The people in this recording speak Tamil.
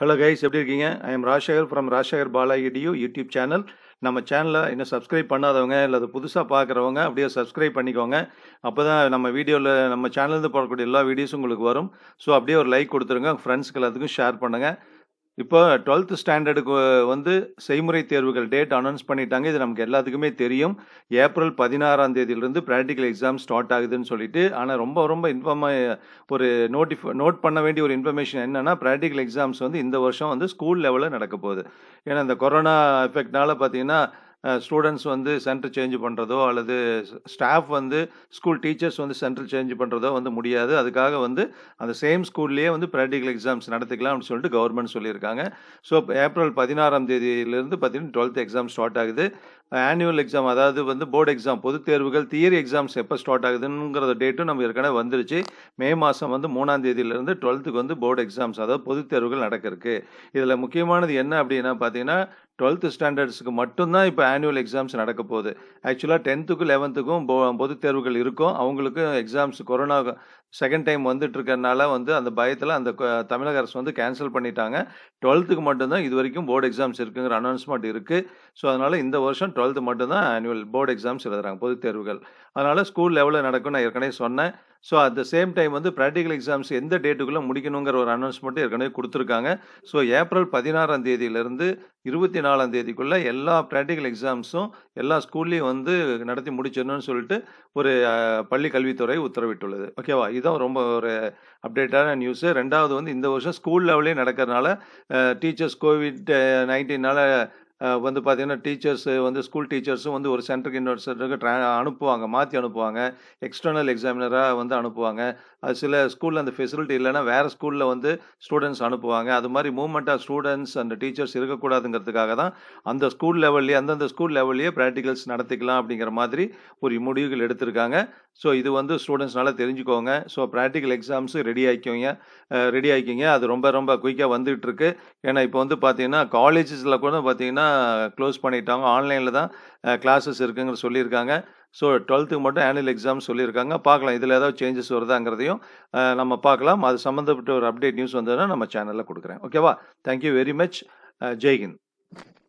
ஹலோ கைஸ் எப்படி இருக்கீங்க I am Rajasekhar from Rajasekhar பாலாகிடியூ யூடியூப் சேனல் நம்ம சேனலில் இன்னும் சப்ஸ்கிரைப் பண்ணாதவங்க இல்லை அது புதுசாக பார்க்குறவங்க அப்படியே சப்ஸ்கிரைப் பண்ணிக்கோங்க அப்போ தான் நம்ம வீடியோவில் நம்ம சேனலேருந்து போடக்கூடிய எல்லா வீடியோஸும் உங்களுக்கு வரும் ஸோ அப்படியே ஒரு லைக் கொடுத்துருங்க ஃப்ரெண்ட்ஸ்க்கு எல்லாத்துக்கும் ஷேர் பண்ணுங்கள் இப்போ டுவெல்த் ஸ்டாண்டர்டுக்கு வந்து செய்முறை தேர்வுகள் டேட் அனௌன்ஸ் பண்ணிட்டாங்க இது நமக்கு எல்லாத்துக்குமே தெரியும் ஏப்ரல் பதினாறாம் தேதியிலிருந்து ப்ராக்டிக்கல் எக்ஸாம் ஸ்டார்ட் ஆகுதுன்னு சொல்லிட்டு ஆனால் ரொம்ப ரொம்ப இன்ஃபார்ம் ஒரு நோட்டிஃபை நோட் பண்ண வேண்டிய ஒரு இன்ஃபர்மேஷன் என்னென்னா ப்ராக்டிக்கல் எக்ஸாம்ஸ் வந்து இந்த வருஷம் வந்து ஸ்கூல் லெவலில் நடக்க போகுது ஏன்னா இந்த கொரோனா எஃபெக்ட்னால பார்த்தீங்கன்னா ஸ்டூடெண்ட்ஸ் வந்து சென்டர் சேஞ்ச் பண்ணுறதோ அல்லது ஸ்டாஃப் வந்து ஸ்கூல் டீச்சர்ஸ் வந்து சென்ட்ரு சேஞ்ச் பண்ணுறதோ வந்து முடியாது அதுக்காக வந்து அந்த சேம் ஸ்கூல்லேயே வந்து ப்ராக்டிக்கல் எக்ஸாம்ஸ் நடத்திக்கலாம் அப்படின்னு சொல்லிட்டு கவர்மெண்ட் சொல்லியிருக்காங்க ஸோ ஏப்ரல் பதினாறாம் தேதியிலேருந்து பார்த்தீங்கன்னா டுவெல்த் எக்ஸாம் ஸ்டார்ட் ஆகுது ஆனுவல் எக்ஸாம் அதாவது வந்து போர்டு எக்ஸாம் பொது தேர்வுகள் தியரி எக்ஸாம்ஸ் எப்போ ஸ்டார்ட் ஆகுதுங்கிற டேட்டும் நம்ம ஏற்கனவே வந்துருச்சு மே மாதம் வந்து மூணாம் தேதியிலேருந்து டுவெல்த்துக்கு வந்து போர்டு எக்ஸாம்ஸ் அதாவது பொது தேர்வுகள் நடக்கிறதுக்கு இதில் முக்கியமானது என்ன அப்படின்னா பார்த்தீங்கன்னா டுவெல்த்து ஸ்டாண்டர்ட்ஸுக்கு மட்டும்தான் இப்போ ஆனுவல் எக்ஸாம்ஸ் நடக்க போகுது ஆக்சுவலாக டென்த்துக்கும் லெவன்த்துக்கும் பொ பொது தேர்வுகள் இருக்கும் அவங்களுக்கும் எக்ஸாம்ஸ் கொரோனா செகண்ட் டைம் வந்துட்டு இருக்கிறதுனால வந்து அந்த பயத்தில் அந்த தமிழக அரசு வந்து கேன்சல் பண்ணிட்டாங்க டுவெல்த்துக்கு மட்டும்தான் இது வரைக்கும் போர்டு எக்ஸாம்ஸ் இருக்குங்கிற அனௌன்ஸ்மெண்ட் இருக்குது ஸோ அதனால் இந்த வருஷம் டுவெல்த்து மட்டும்தான் ஆனுவல் போர்டு எக்ஸாம்ஸ் எழுதுறாங்க பொதுத் தேர்வுகள் அதனால் ஸ்கூல் லெவலில் நடக்கும் நான் ஏற்கனவே சொன்னேன் so at the same time வந்து ப்ராக்டிக்கல் எக்ஸாம்ஸ் எந்த டேட்டுக்குள்ளே முடிக்கணுங்கிற ஒரு அனௌன்ஸ்மெண்ட்டும் ஏற்கனவே கொடுத்துருக்காங்க ஸோ ஏப்ரல் பதினாறாம் தேதியிலேருந்து இருபத்தி நாலாம் தேதிக்குள்ளே எல்லா ப்ராக்டிக்கல் எக்ஸாம்ஸும் எல்லா ஸ்கூல்லையும் வந்து நடத்தி முடிச்சிடணும்னு சொல்லிட்டு ஒரு பள்ளி கல்வித்துறை உத்தரவிட்டுள்ளது ஓகேவா இதுதான் ரொம்ப ஒரு அப்டேட்டான நியூஸு ரெண்டாவது வந்து இந்த வருஷம் ஸ்கூல் லெவலே நடக்கிறதுனால டீச்சர்ஸ் கோவிட் நைன்டீனால் வந்து பார்த்திங்கன்னா டீச்சர்ஸு வந்து ஸ்கூல் டீச்சர்ஸும் வந்து ஒரு சென்டருக்கு இன்னொரு சென்டருக்கு ட்ரா அனுப்புவாங்க மாற்றி அனுப்புவாங்க எக்ஸ்டர்னல் எக்ஸாமினராக வந்து அனுப்புவாங்க அது சில ஸ்கூலில் அந்த ஃபெசிலிட்டி இல்லைன்னா வேறு ஸ்கூலில் வந்து ஸ்டூடெண்ட்ஸ் அனுப்புவாங்க அது மாதிரி மூவ்மெண்ட்டாக ஆஃப் ஸ்டூடெண்ட்ஸ் அந்த டீச்சர்ஸ் இருக்கக்கூடாதுங்கிறதுக்காக தான் அந்த ஸ்கூல் லெவல்லையே அந்தந்த ஸ்கூல் லெவல்லையே ப்ராக்டிகல்ஸ் நடத்திக்கலாம் அப்படிங்கிற மாதிரி ஒரு முடிவுகள் எடுத்திருக்காங்க ஸோ இது வந்து ஸ்டூடெண்ட்ஸ் நல்லா தெரிஞ்சுக்கோங்க ஸோ ப்ராக்டிக்கல் எக்ஸாம்ஸு ரெடி ஆகிக்கோங்க ரெடி ஆகிக்கோங்க அது ரொம்ப ரொம்ப குயிக்காக இருக்கு ஏன்னா இப்போ வந்து பார்த்தீங்கன்னா காலேஜஸில் கூட பார்த்தீங்கன்னா க்ளோஸ் பண்ணிட்டாங்க ஆன்லைனில் தான் கிளாஸஸ் இருக்குங்கிற சொல்லியிருக்காங்க ஸோ டுவெல்த்துக்கு மட்டும் ஆனுவல் எக்ஸாம் சொல்லியிருக்காங்க பார்க்கலாம் இதில் ஏதாவது சேஞ்சஸ் வருதாங்கிறதையும் நம்ம பார்க்கலாம் அது சம்மந்தப்பட்ட ஒரு அப்டேட் நியூஸ் வந்ததுன்னா நம்ம சேனலில் கொடுக்குறேன் ஓகேவா தேங்க்யூ வெரி மச் ஜெய்ஹிந்த்